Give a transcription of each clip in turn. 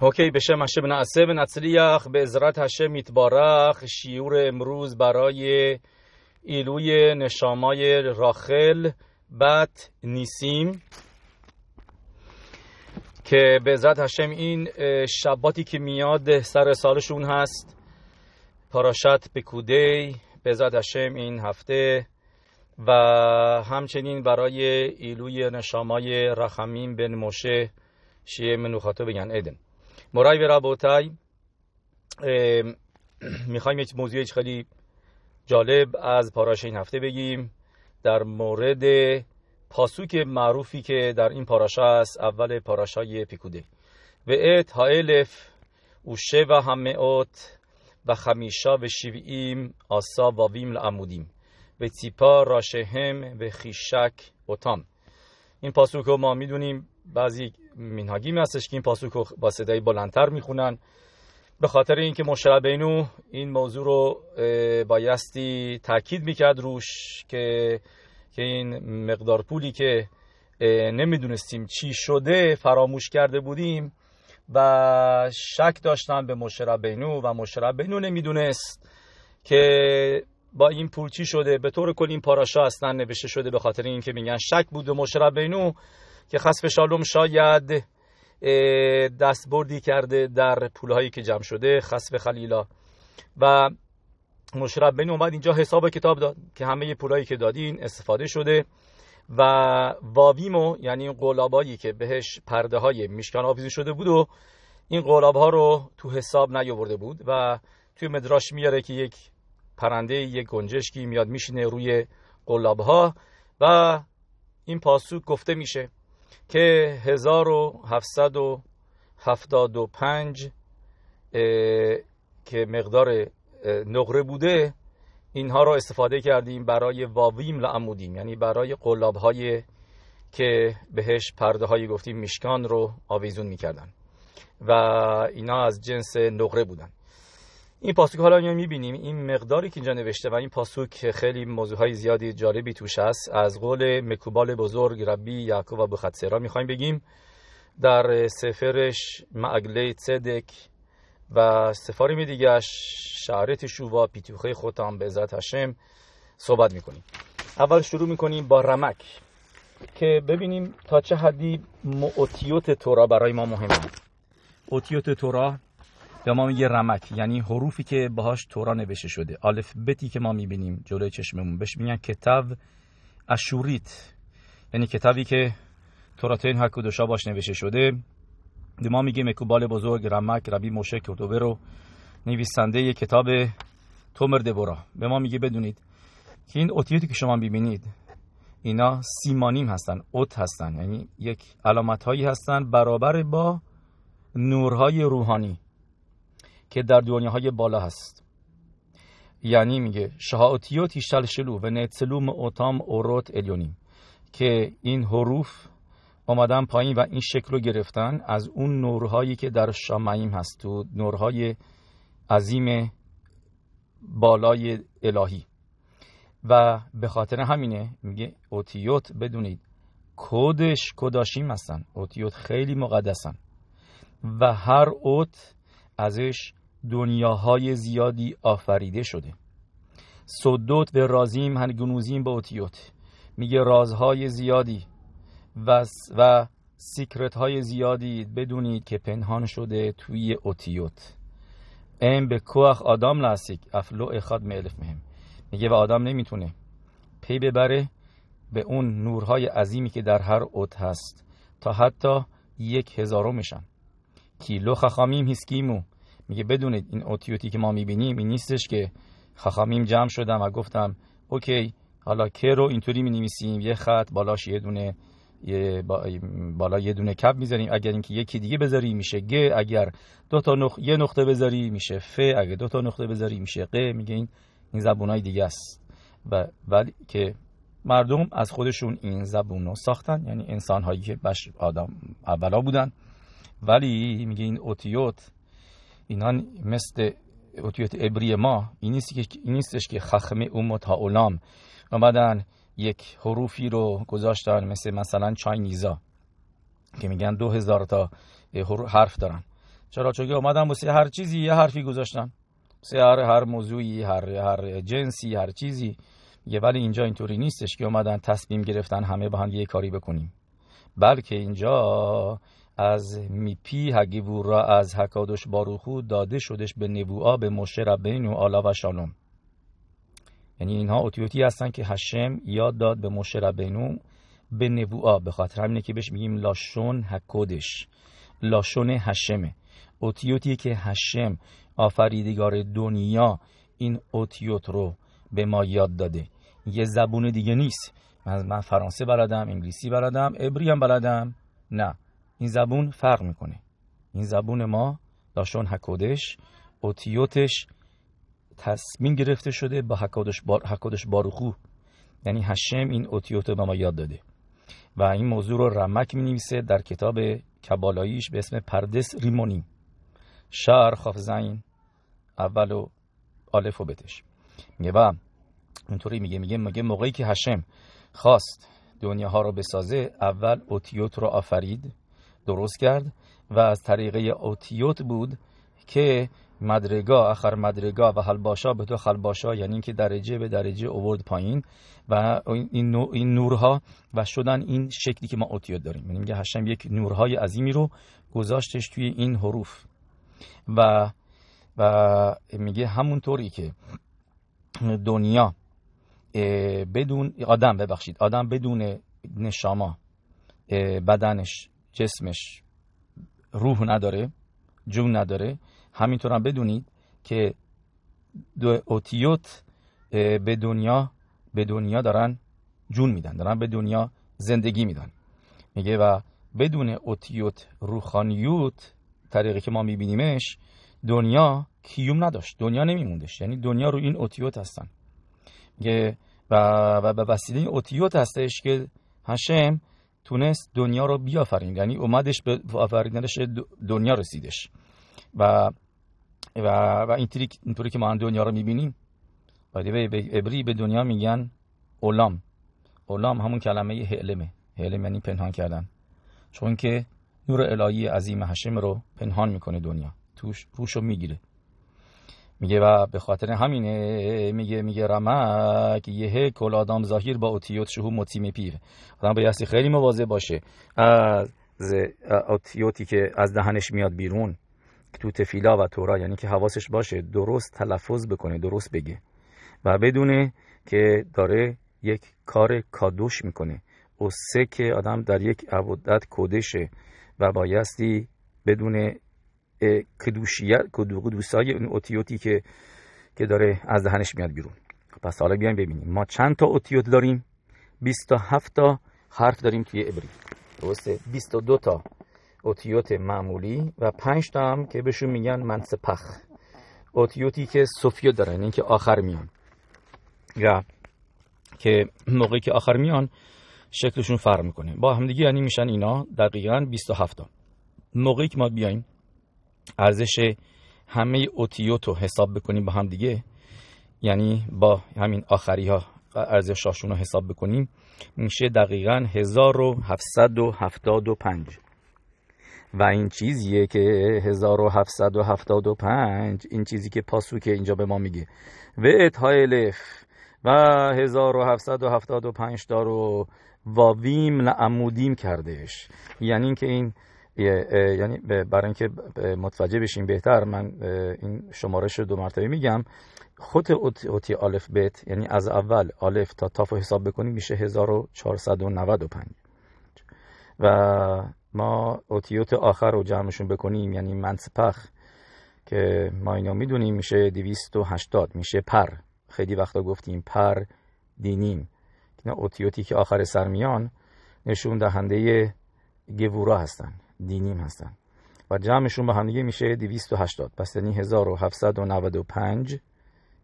اوکی به شم هشم نعسه و به عزرت هشم میتبارخ شیور امروز برای ایلوی نشامای راخل بت نیسیم که به عزت هشم این شباتی که میاد سر سالشون هست پاراشت به کودی به عزت هشم این هفته و همچنین برای ایلوی نشامای رحمین بن موشه شیه منوخاتو بگن ایدن مرای رابوتای میخوایم یک موضوع خیلی جالب از پاراش این هفته بگیم در مورد پاسوک معروفی که در این پاراشا است اول پاراشای پیکوده و ات هالف و و و خمیشا و شیویم آسا و ویم لعمودیم و تیپا راشهم و خیشک اوتام این پاسوک رو ما میدونیم بعضی مینهاگیم هستش که این پاسوک رو با صدای بلندتر میخونن به خاطر اینکه مشربینو این موضوع رو بایستی تاکید میکرد روش که که این مقدار پولی که نمیدونستیم چی شده فراموش کرده بودیم و شک داشتن به بینو و بینو نمیدونست که با این پول چی شده به طور کل این پاراشا اصلا نوشته شده به خاطر اینکه میگن شک بود به بینو که خصف شالوم شاید دست بردی کرده در پولهایی که جمع شده خصف خلیلا و مشرب بین اومد اینجا حساب کتاب داد که همه پولهایی که دادین استفاده شده و واویمو یعنی این قلابایی که بهش پرده های میشکن آفیزی شده بود و این قلاب ها رو تو حساب نیاورده بود و توی مدراش میاره که یک پرنده یک گنجشکی میاد میشینه روی قلاب ها و این پاسو گفته میشه که 1775 که مقدار نقره بوده اینها رو استفاده کردیم برای واویم لعمودیم یعنی برای قلاب های که بهش پرده های گفتیم میشکان رو آویزون میکردن و اینا از جنس نقره بودن این پاسوک حالا اینجا میبینیم این مقداری که اینجا نوشته و این پاسوک خیلی موضوع های زیادی جالبی توش هست از قول مکوبال بزرگ ربی یعقوب ابو خدسرا میخوایم بگیم در سفرش معگله صدق و می دیگه شعرت شووا پیتوخه هم به عزت هشم صحبت میکنیم اول شروع میکنیم با رمک که ببینیم تا چه حدی معطیوت تورا برای ما مهمه اوتیوت تورا به ما میگه رمک یعنی حروفی که باهاش تورا نوشته شده بتی که ما میبینیم جلوی چشممون بهش میگن کتاب اشوریت یعنی کتابی که توراتین هکودوشا باش نوشته شده به ما میگه مکوبال بزرگ رمک ربی موشه کردوبه رو نویسنده یه کتاب تومر دبورا به ما میگه بدونید که این اوتیوتی که شما ببینید اینا سیمانیم هستن اوت هستن یعنی یک علامت هایی هستن برابر با نورهای روحانی که در های بالا هست یعنی میگه شهاوتیوت شلو و نتسلوم اوتام اوروت الیونیم که این حروف اومدن پایین و این شکل رو گرفتن از اون نورهایی که در شامعیم هست تو نورهای عظیم بالای الهی و به خاطر همینه میگه اوتیوت بدونید کودش کداشیم هستن اوتیوت خیلی مقدسن و هر اوت ازش دنیاهای زیادی آفریده شده سدوت و رازیم هنگنوزیم به اوتیوت میگه رازهای زیادی و, و سیکرت های زیادی بدونید که پنهان شده توی اوتیوت ام به کوخ آدم لاسیک افلو اخاد میلف مهم میگه و آدم نمیتونه پی ببره به اون نورهای عظیمی که در هر اوت هست تا حتی یک هزارو میشن کیلو خخامیم هیسکیمو میگه بدونید این اوتیوتی که ما میبینیم این نیستش که خخامیم جمع شدم و گفتم اوکی حالا که رو اینطوری نویسیم یه خط بالاش یه دونه یه بالا یه دونه کپ میذاریم اگر اینکه یکی دیگه بذاری میشه گ اگر دو تا نخ... یه نقطه بذاری میشه ف اگر دو تا نقطه بذاری میشه ق میگه این این زبونای دیگه است و ولی که مردم از خودشون این زبون رو ساختن یعنی انسان هایی که بش آدم اولا بودن ولی میگه این اوتیوت اینا مثل اوتیوت عبری ما این نیست که این نیستش که خخم اوم تا اولام و یک حروفی رو گذاشتن مثل مثلا چاینیزا که میگن دو هزار تا حرف دارن چرا چون اومدن واسه هر چیزی یه حرفی گذاشتن سه هر هر موضوعی هر هر جنسی هر چیزی یه ولی اینجا اینطوری نیستش که اومدن تصمیم گرفتن همه با هم یه کاری بکنیم بلکه اینجا از میپی هگیبور را از حکادش باروخو داده شدش به نبوآ به مشه ربین و آلا و شالوم یعنی اینها اوتیوتی هستن که هشم یاد داد به مشه ربینو به نبوآ به خاطر همینه که بهش میگیم لاشون هکودش لاشون هشمه اوتیوتی که هشم آفریدگار دنیا این اوتیوت رو به ما یاد داده یه زبون دیگه نیست من فرانسه بلدم انگلیسی بلدم عبری هم بلدم نه این زبون فرق میکنه این زبون ما لاشون حکودش اوتیوتش تصمیم گرفته شده با حکودش بار، حکودش باروخو یعنی هشم این اوتیوتو به ما یاد داده و این موضوع رو رمک می نویسه در کتاب کبالاییش به اسم پردس ریمونی شعر خافزین اول و آلف و بتش میگه و اینطوری میگه میگه موقعی که هشم خواست دنیا ها رو بسازه اول اوتیوت رو آفرید درست کرد و از طریقه اوتیوت بود که مدرگا آخر مدرگا و حلباشا به تو خلباشا یعنی اینکه درجه به درجه اوورد پایین و این, این نورها و شدن این شکلی که ما اوتیوت داریم یعنی میگه هشم یک نورهای عظیمی رو گذاشتش توی این حروف و و میگه همونطوری که دنیا بدون آدم ببخشید آدم بدون نشاما بدنش جسمش روح نداره جون نداره همینطور هم بدونید که دو اوتیوت به دنیا به دنیا دارن جون میدن دارن به دنیا زندگی میدن میگه و بدون اوتیوت روخانیوت طریقی که ما میبینیمش دنیا کیوم نداشت دنیا نمیموندش یعنی دنیا رو این اوتیوت هستن میگه و به وسیله این اوتیوت هستش که هشم تونست دنیا رو بیافرین یعنی اومدش به آفریدنش دنیا رسیدش و و, و این تریک اینطوری که ما دنیا رو میبینیم به عبری به دنیا میگن اولام اولام همون کلمه هلمه هلم یعنی پنهان کردن چون که نور الهی عظیم حشم رو پنهان میکنه دنیا توش روش رو میگیره میگه و به خاطر همینه میگه میگه رمک یه کل آدم ظاهیر با اوتیوت شهو متیم پیو آدم بایستی خیلی موازه باشه از اوتیوتی که از دهنش میاد بیرون تو تفیلا و تورا یعنی که حواسش باشه درست تلفظ بکنه درست بگه و بدونه که داره یک کار کادوش میکنه او سه که آدم در یک عبادت کودشه و بایستی بدون کدوشیت کدوسای اون اوتیوتی که که داره از دهنش میاد بیرون خب پس حالا بیایم ببینیم ما چند تا اوتیوت داریم 27 تا حرف داریم توی عبری درسته 22 تا اوتیوت معمولی و 5 تا هم که بهشون میگن منسپخ اوتیوتی که سوفیو دارن یعنی این که آخر میان یا که موقعی که آخر میان شکلشون فرق میکنه با همدیگه یعنی میشن اینا دقیقا 27 تا موقعی که ما بیایم ارزش همه رو حساب بکنیم با هم دیگه یعنی با همین آخری ها ارزشاشون رو حساب بکنیم میشه دقیقا 1775 و این چیزیه که 1775 این چیزی که پاسوکه که اینجا به ما میگه و اتهایلخ و 1775 دارو و واویم لعمودیم کردهش یعنی اینکه این یعنی برای اینکه متوجه بشیم بهتر من این شمارش رو دو مرتبه میگم خود اوتی آلف بیت یعنی از اول آلف تا تاف حساب بکنیم میشه 1495 و ما اوتیوت آخر رو جمعشون بکنیم یعنی منسپخ که ما اینو میدونیم میشه 280 میشه پر خیلی وقتا گفتیم پر دینیم اینا اوتیوتی که آخر سرمیان نشون دهنده گوورا هستن دینیم هستن و جمعشون به هم میشه 280 پس یعنی 1795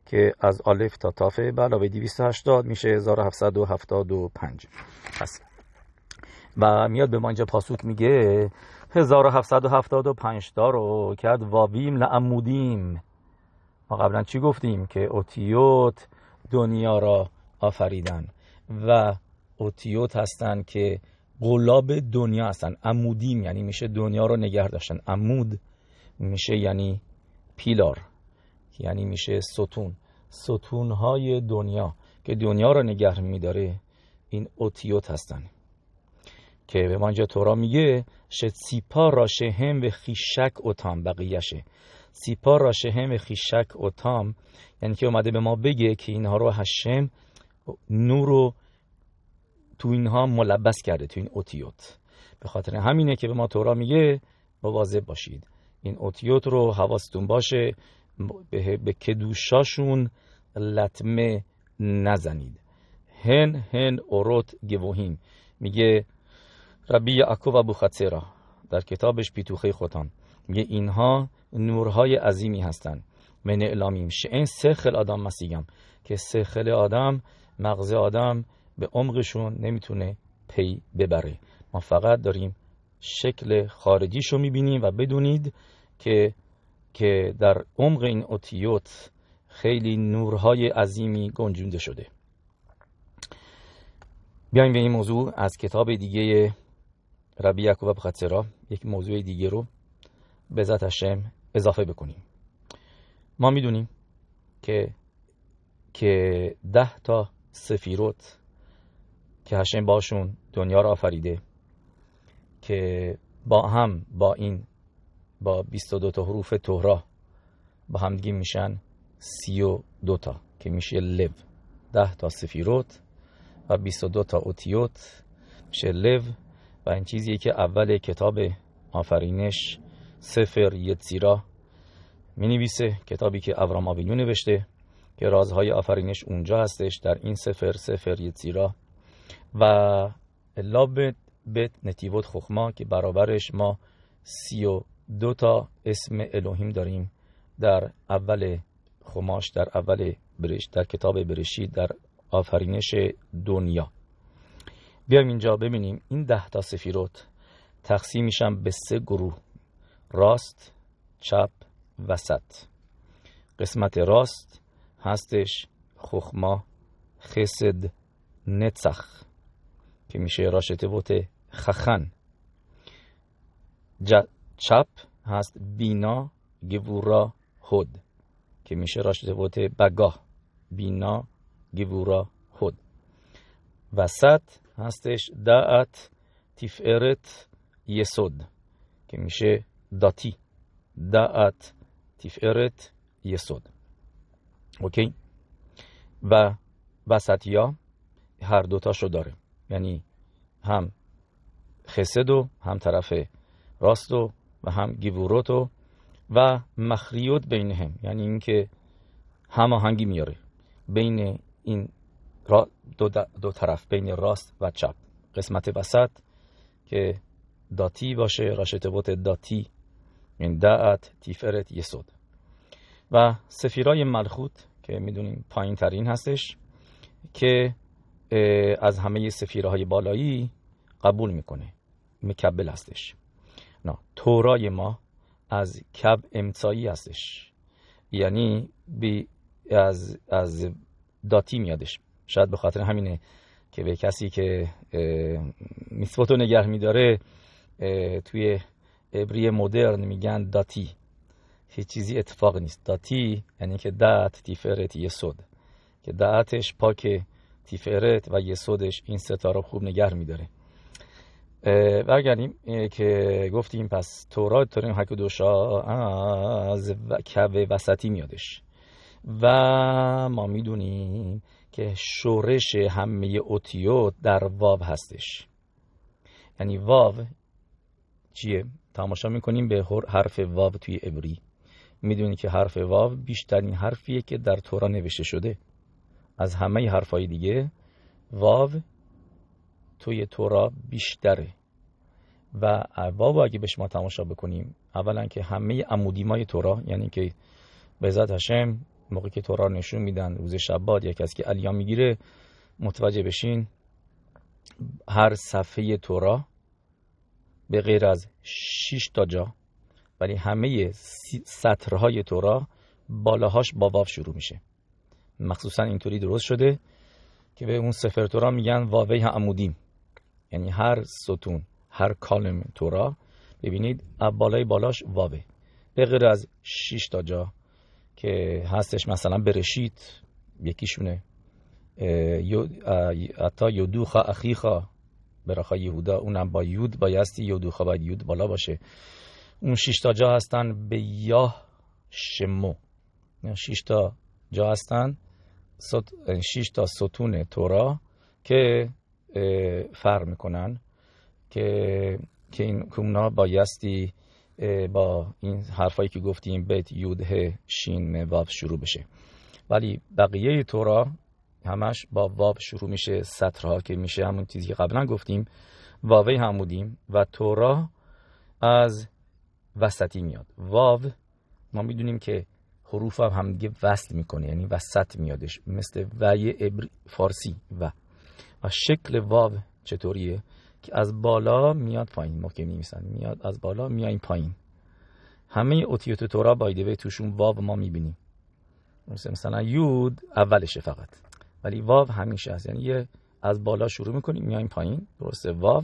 که از الف تا تافه به علاوه 280 میشه 1775 پس و میاد به ما اینجا پاسوک میگه 1775 تا رو کرد وابیم لعمودیم ما قبلا چی گفتیم که اوتیوت دنیا را آفریدن و اوتیوت هستند که قلاب دنیا هستن عمودیم یعنی میشه دنیا رو نگه داشتن عمود میشه یعنی پیلار یعنی میشه ستون ستون های دنیا که دنیا رو نگه میداره این اوتیوت هستن که به منجا تورا میگه شه سیپا راشه هم به خیشک اوتام شه. سیپا هم شهم خیشک اوتام یعنی که اومده به ما بگه که اینها رو هشم نور و تو اینها ملبس کرده تو این اوتیوت به خاطر همینه که به ما تورا میگه مواظب باشید این اوتیوت رو حواستون باشه به, به کدوشاشون لطمه نزنید هن هن اوروت گوهیم میگه ربی و ابو را در کتابش پیتوخه خودان میگه اینها نورهای عظیمی هستند من اعلامیم شه این سخل آدم مسیگم که سخل آدم مغز آدم به عمقشون نمیتونه پی ببره ما فقط داریم شکل خارجیشو میبینیم و بدونید که که در عمق این اوتیوت خیلی نورهای عظیمی گنجونده شده بیایم به این موضوع از کتاب دیگه ربی یعقوب بخطرا یک موضوع دیگه رو به ذات اضافه بکنیم ما میدونیم که که ده تا سفیروت که هشم باشون دنیا را آفریده که با هم با این با 22 تا حروف تهرا با هم دیگه میشن 32 تا که میشه لو 10 تا سفیروت و 22 تا اوتیوت میشه لو و این چیزیه که اول کتاب آفرینش سفر یتزیرا می نویسه کتابی که ابرام آوینو نوشته که رازهای آفرینش اونجا هستش در این سفر سفر یتزیرا و لابت بت نتیوت خخما که برابرش ما سی و دو تا اسم الوهیم داریم در اول خماش در اول برش در کتاب برشی در آفرینش دنیا بیایم اینجا ببینیم این ده تا سفیروت تقسیم میشن به سه گروه راست چپ وسط قسمت راست هستش خخما خسد נצח, که میشه راشتبوت خخن چپ هست بینا گبورا خود که میشه راشتبوت بگاه بینا گبورا خود وسط هستش دعت تفعرت یسود که میشه داتی دعت تفعرت یسود اوکی و وسط یا هر دوتاشو داره یعنی هم خسد و هم طرف راست و و هم گیبوروت و و مخریوت بین هم یعنی اینکه هماهنگی میاره بین این دو, دو طرف بین راست و چپ قسمت وسط که داتی باشه بوت داتی این یعنی دعت تیفرت یسود و سفیرای ملخوت که میدونیم پایین ترین هستش که از همه سفیره های بالایی قبول میکنه مکبل هستش نه تورای ما از کب امتایی هستش یعنی بی از, از داتی میادش شاید به خاطر همینه که به کسی که میثبت و نگه میداره توی عبری مدرن میگن داتی هیچ چیزی اتفاق نیست داتی یعنی که دات تیفرت یه که داتش پاکه تیفرت و یسودش این ستا رو خوب نگر میداره برگردیم که گفتیم پس تورات تورین حک دوشا از کب وسطی میادش و ما میدونیم که شورش همه اوتیوت در واو هستش یعنی واو چیه؟ تماشا میکنیم به حرف واو توی عبری میدونی که حرف واو بیشترین حرفیه که در تورا نوشته شده از همه حرفای دیگه واو توی تورا بیشتره و واو اگه به شما تماشا بکنیم اولا که همه عمودیمای تورا یعنی که ذات هشم موقعی که تورا نشون میدن روز شباد یکی از که علیا میگیره متوجه بشین هر صفحه تورا به غیر از 6 تا جا ولی همه سطرهای تورا بالاهاش با واو شروع میشه مخصوصا اینطوری درست شده که به اون سفر تورا میگن واوی عمودیم یعنی هر ستون هر کالم تورا ببینید بالای بالاش واوه به غیر از 6 تا جا که هستش مثلا برشید یکیشونه اتا یودوخا اخیخا براخا یهودا اونم با یود بایستی یودوخا باید یود بالا باشه اون 6 تا جا هستن به یا شمو 6 یعنی تا جا هستن یعنی شیش تا ستون تورا که فر میکنن که که این ها بایستی با این حرفایی که گفتیم بیت یوده شین واب شروع بشه ولی بقیه تورا همش با واب شروع میشه سطرها که میشه همون چیزی که قبلا گفتیم واوی بودیم و تورا از وسطی میاد واو ما میدونیم که حروف هم همدیگه وصل میکنه یعنی وسط میادش مثل وی ابری فارسی و و شکل واو چطوریه که از بالا میاد پایین ما که میاد از بالا میایم پایین همه بایده به توشون واو ما میبینیم مثلا یود اولشه فقط ولی واو همیشه هست یعنی یه از بالا شروع میکنیم میایم پایین درسته واو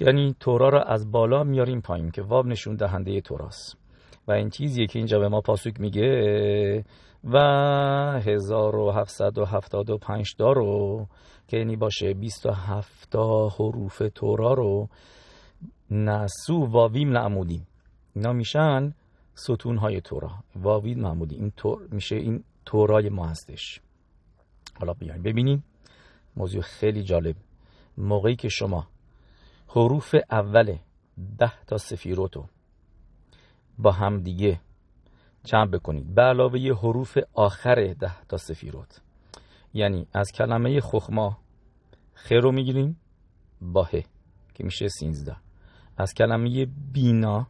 یعنی تورا را از بالا میاریم پایین که واو نشون دهنده توراست و این چیزیه که اینجا به ما پاسوک میگه و 1775 تا رو که یعنی باشه 27 تا حروف تورا رو نسو واویم لعمودیم اینا میشن ستون های تورا واوید معمودی این تور میشه این تورای ما هستش حالا بیاین ببینیم موضوع خیلی جالب موقعی که شما حروف اول ده تا سفیروتو با هم دیگه چند بکنید به علاوه یه حروف آخر ده تا سفیروت یعنی از کلمه خخما خ رو میگیریم باهه که میشه سینزده از کلمه بینا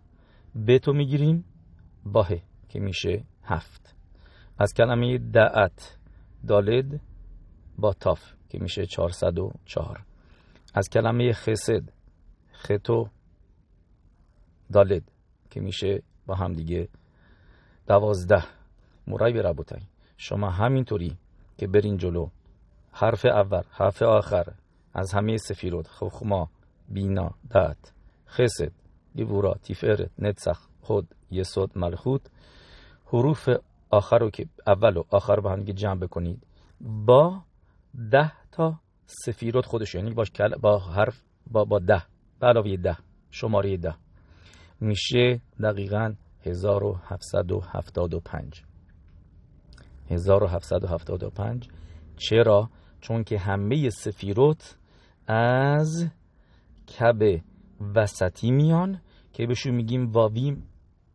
بتو میگیریم باهه که میشه هفت از کلمه دعت دالد با تاف که میشه چهار. از کلمه خسد ختو دالد که میشه با هم دیگه دوازده مورای به ربوتن شما همینطوری که برین جلو حرف اول حرف آخر از همه سفیرود خخما خب، خب، بینا دت خسد گبورا تیفرت نتسخ خود یسود ملخود حروف آخر رو که اول و آخر با هم جمع بکنید با ده تا سفیروت خودش یعنی باش با حرف با, با ده به علاوه ده شماره ده میشه دقیقا 1775 1775 چرا؟ چون که همه سفیروت از کب وسطی میان که بهشون میگیم واویم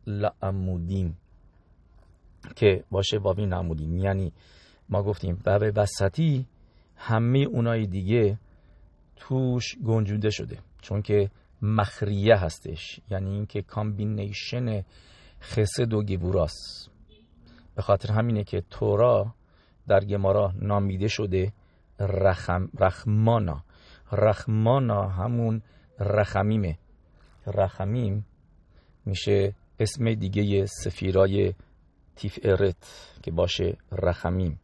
لعمودیم که باشه واویم لعمودیم یعنی ما گفتیم باب وسطی همه اونای دیگه توش گنجونده شده چون که مخریه هستش یعنی اینکه کامبینیشن خسد و گبوراس به خاطر همینه که تورا در گمارا نامیده شده رخم رخمانا رخمانا همون رخمیمه رخمیم میشه اسم دیگه سفیرای تیف ارت که باشه رخمیم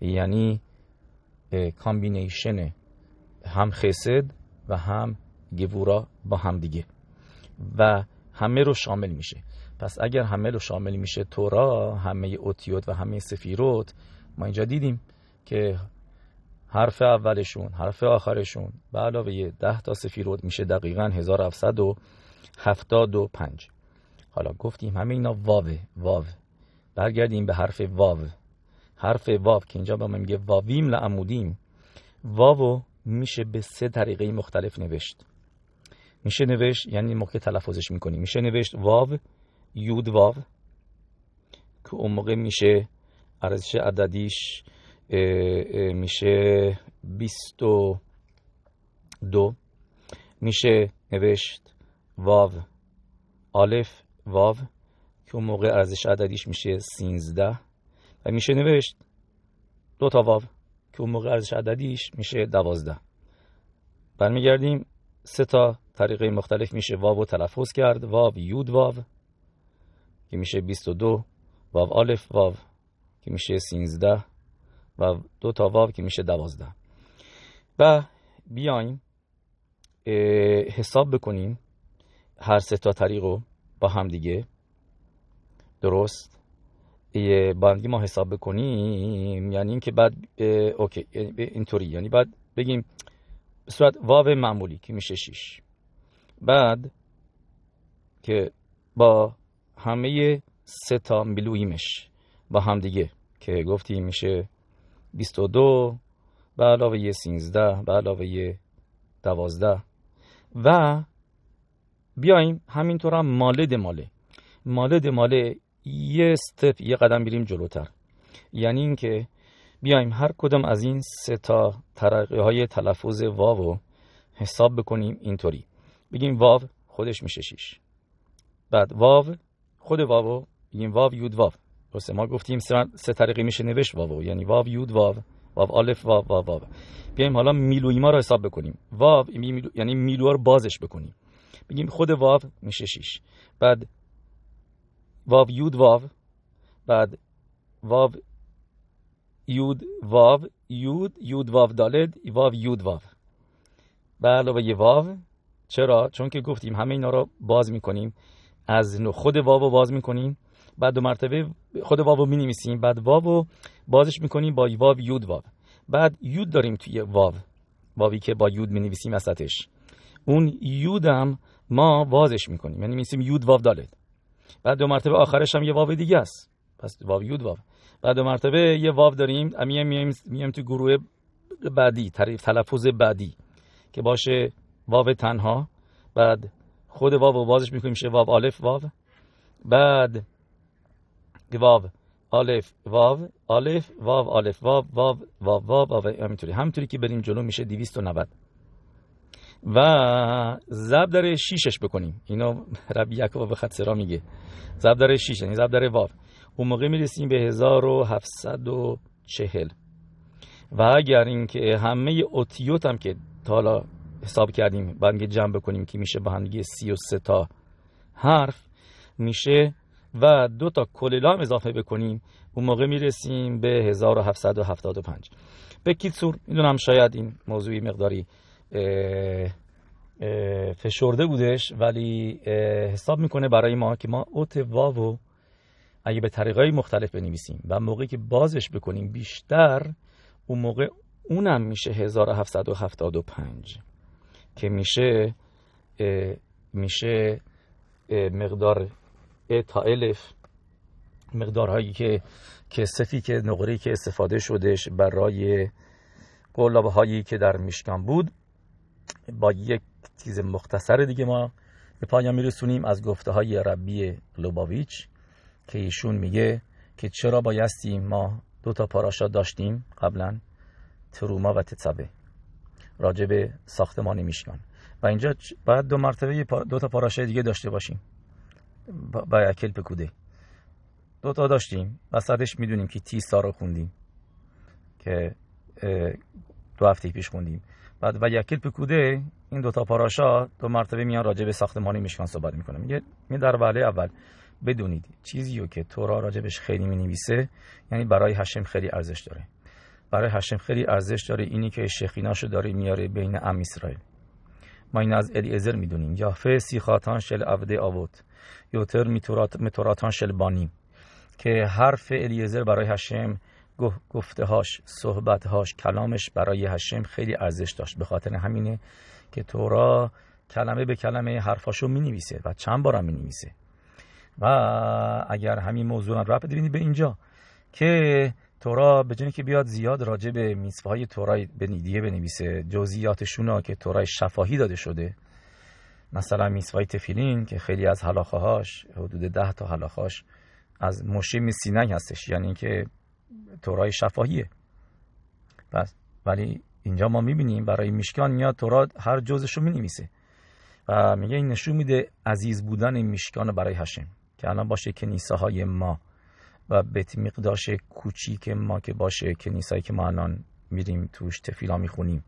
یعنی کامبینیشن هم خسد و هم گیورا با هم دیگه و همه رو شامل میشه پس اگر همه رو شامل میشه تورا همه اوتیوت و همه سفیروت ما اینجا دیدیم که حرف اولشون حرف آخرشون به علاوه ده تا سفیروت میشه دقیقا 1775 حالا گفتیم همه اینا واوه واو برگردیم به حرف واو حرف واو که اینجا به ما میگه واویم لعمودیم واو میشه به سه طریقه مختلف نوشت میشه نوشت یعنی موقع تلفظش میکنیم میشه نوشت واو یود واو که اون موقع میشه ارزش عددیش میشه. بیست و. دو. میشه نوشت واو آلف واو که اون موقع ارزش عددیش میشه سینزده. و میشه نوشت دو تا واو که اون موقع ارزش عددیش میشه دوازده. برمیگردیم سه تا طریقه مختلف میشه واو و تلفظ کرد واو یود واو که میشه 22 واو آلف واو که میشه 13 و دو تا واو که میشه 12 و بیایم حساب بکنیم هر سه تا طریق رو با هم دیگه درست با هم ما حساب بکنیم یعنی اینکه بعد اوکی اینطوری یعنی بعد بگیم به صورت واو معمولی که میشه 6 بعد که با همه سه تا میلویمش با همدیگه که گفتیم میشه 22 به علاوه 13 به علاوه 12 و بیایم همینطور هم مالد ماله مالد ماله یه استپ یه قدم بریم جلوتر یعنی اینکه بیایم هر کدوم از این سه تا های تلفظ واو حساب بکنیم اینطوری بگیم واو خودش میشه شیش بعد واو خود واو بگیم واو یود واو درسته ما گفتیم سه طریقی میشه نوشت واو یعنی واو یود واو واو آلف واو واو واو بیایم حالا ما رو حساب بکنیم واو یعنی میلو... یعنی میلوها رو بازش بکنیم بگیم خود واو میشه شیش بعد واو یود واو بعد واو یود واو یود یود واو دالد واو یود واو به علاوه یه واو چرا چون که گفتیم همه اینا رو باز میکنیم از خود واو باز میکنیم بعد دو مرتبه خود واو می نویسیم بعد واو بازش میکنیم با واو یود واو بعد یود داریم توی واو واوی که با یود می نویسیم وسطش اون هم ما بازش میکنیم یعنی میسیم یود واو دالت بعد دو مرتبه آخرش هم یه واو دیگه است پس واو یود واو بعد دو مرتبه یه واو داریم میایم میایم تو گروه بعدی تلفظ بعدی که باشه واو تنها بعد خود واو رو بازش میکنیم میشه واو آلف واو بعد واو آلف واو آلف واو آلف واو واو واو واو واو همینطوری همینطوری که بریم جلو میشه 290 و زب در شیشش بکنیم اینا ربی یعقوب به سرا میگه زب در شیش یعنی زب در واو اون موقع میرسیم به 1740 و اگر اینکه همه اوتیوت هم که تالا حساب کردیم بعد جمع بکنیم که میشه با هم دیگه 33 تا حرف میشه و دو تا کللا هم اضافه بکنیم اون موقع میرسیم به 1775 به کیتسور میدونم شاید این موضوعی مقداری اه اه فشرده بودش ولی حساب میکنه برای ما که ما اوت واو اگه به طریقای مختلف بنویسیم و موقعی که بازش بکنیم بیشتر اون موقع اونم میشه 1775 که میشه میشه مقدار ا تا الف هایی که کسفی که نقره که استفاده شدش برای قلابه هایی که در میشکان بود با یک چیز مختصر دیگه ما به پایان میرسونیم از گفته های ربی لوباویچ که ایشون میگه که چرا بایستیم ما دو تا پاراشا داشتیم قبلا تروما و تتسبه راجع به ساختمان میشکن و اینجا باید دو مرتبه دو تا پاراشای دیگه داشته باشیم با اکل پکوده دو تا داشتیم وسطش میدونیم که تی رو خوندیم که دو هفته پیش خوندیم بعد و یکل پکوده این دو تا پاراشا دو مرتبه میان راجع به ساختمان میشکان صحبت میکنه میگه می در وله اول بدونید چیزی که تورا راجبش خیلی نویسه یعنی برای هشم خیلی ارزش داره برای هشم خیلی ارزش داره اینی که شخیناشو داره میاره بین ام اسرائیل ما این از الیزر میدونیم یا فسی خاتان شل عبده یا یوتر میتوراتان شل بانیم که حرف الیزر برای هشم گفته هاش صحبت هاش کلامش برای هشم خیلی ارزش داشت به خاطر همینه که تورا کلمه به کلمه حرفاشو می نویسه و چند بارم می نویسه و اگر همین موضوع را ببینید به اینجا که تورا به که بیاد زیاد راجع به میسوه های تورای دیگه بنویسه جزئیاتشون ها که تورای شفاهی داده شده مثلا های تفیلین که خیلی از حلاخه هاش حدود ده تا حلاخه از موشی میسینگ هستش یعنی که تورای شفاهیه بس ولی اینجا ما میبینیم برای میشکان میاد تورا هر جزش مینویسه و میگه این نشون میده عزیز بودن میشکان برای هشم که الان باشه کنیسه های ما و به مقداش کوچیک ما که باشه کنیسایی که ما الان میریم توش تفیلا میخونیم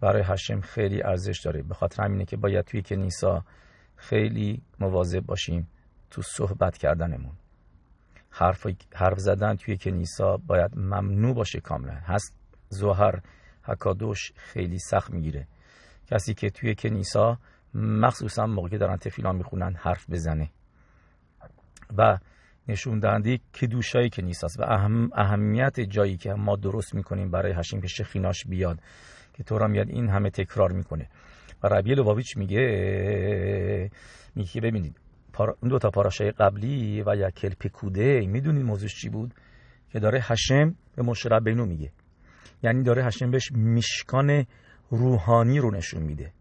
برای هشم خیلی ارزش داره به خاطر همینه که باید توی کنیسا خیلی مواظب باشیم تو صحبت کردنمون حرف, حرف زدن توی کنیسا باید ممنوع باشه کاملا هست زهر حکادوش خیلی سخت میگیره کسی که توی کنیسا مخصوصا موقعی دارن تفیلا میخونن حرف بزنه و نشون دهنده کدوشایی که نیست است و اهم اهمیت جایی که ما درست میکنیم برای هشیم که شخیناش بیاد که تو را میاد این همه تکرار میکنه و ربیه لوباویچ میگه میگه ببینید پارا... دو تا پاراشای قبلی و یا کوده میدونید موضوعش چی بود که داره هشم به مشرب بینو میگه یعنی داره هشم بهش میشکان روحانی رو نشون میده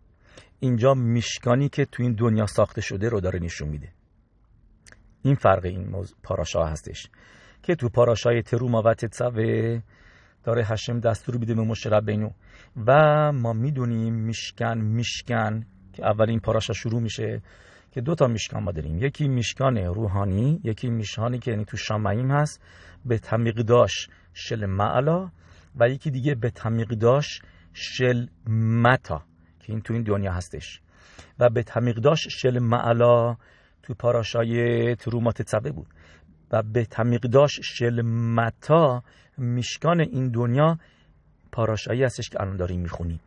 اینجا میشکانی که تو این دنیا ساخته شده رو داره نشون میده این فرق این پاراشا هستش که تو پاراشای تروما و تتسوه داره هشم دستور بیده به بینو و ما میدونیم میشکن میشکن که اولین پاراشا شروع میشه که دو تا میشکان ما داریم یکی میشکان روحانی یکی میشکانی که یعنی تو شامعیم هست به داش شل معلا و یکی دیگه به داش شل متا که این تو این دنیا هستش و به داش شل معلا تو پاراشای ترومات تبه بود و به تمیقداش شلمتا میشکان این دنیا پاراشایی هستش که الان داریم میخونیم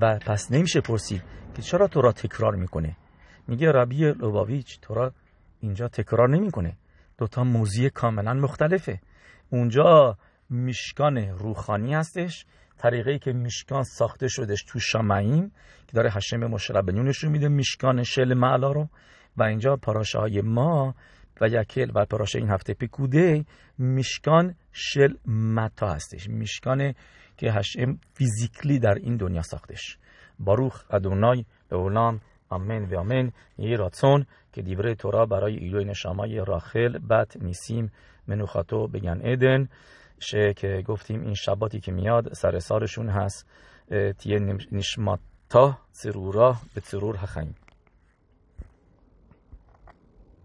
و پس نمیشه پرسید که چرا تو را تکرار میکنه میگه ربی لوباویچ تو را اینجا تکرار نمیکنه دوتا موزی کاملا مختلفه اونجا میشکان روخانی هستش طریقه که میشکان ساخته شدش تو شامعیم که داره هشم مشربنیونش رو میده میشکان شل معلا رو و اینجا های ما و یکل و پاراشه این هفته پیکوده میشکان شل متا هستش میشکان که هشم فیزیکلی در این دنیا ساختش باروخ ادونای به آمین و آمین یه راتسون که دیبره تورا برای ایلوی نشامای راخل بت نیسیم منوخاتو بگن ادن شه که گفتیم این شباتی که میاد سرسارشون هست تیه نشماتا سرورا به سرور هخنیم